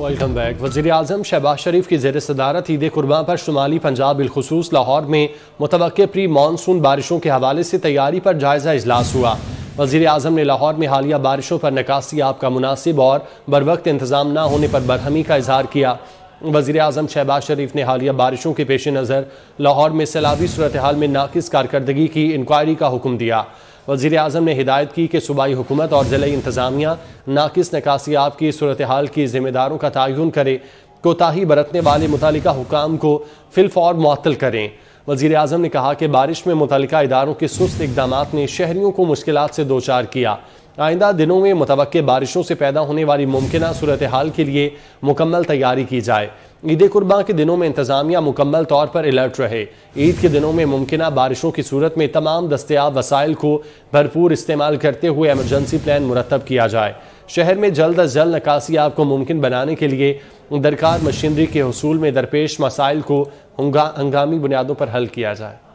welcome back वजी अजम शहबाज शरीफ की जेर सदारत ईद कुर्बान पर शुमाली पंजाब बिलखसूस लाहौर में मुतव प्री मानसून बारिशों के हवाले से तैयारी पर जायजा अजलास हुआ वजीर अजम ने लाहौर में हालिया बारिशों पर नकासी आप का मुनासिब और बर वक्त इंतजाम न होने पर बरहमी का इजहार किया वजी अजम शहबाज शरीफ ने हालिया बारिशों के पेश नज़र लाहौर में सैलाबी सूरत हाल में नाकस कारकरी की इंक्वायरी का हुक्म दिया वजीर अजम ने हिदायत की कि सूबाई हुकूमत और ज़िले इंतज़ामिया नाकिस नकासियाब की सूरत हाल की जिम्मेदारों का तयन करे कोताही बरतने वाले मुतल हुकाम को फिलफौर मअतल करें वजीर अजम ने कहा कि बारिश में मुतल इदारों के सुस्त इकदाम ने शहरीों को मुश्किल से दो चार किया आइंदा दिनों में मुतव बारिशों से पैदा होने वाली मुमकिन सूरत हाल के लिए मुकम्मल तैयारी की जाए ईद कुर्बा के दिनों में इंतजामिया मुकम्मल तौर पर अलर्ट रहे ईद के दिनों में मुमकिन बारिशों की सूरत में तमाम दस्तियाब वसाइल को भरपूर इस्तेमाल करते हुए एमरजेंसी प्लान मुरतब किया जाए शहर में जल्द अज जल्द निकासी आपको मुमकिन बनाने के लिए दरकार मशीनरी के हसूल में दरपेश मसाइल को हंगामी बुनियादों पर हल किया जाए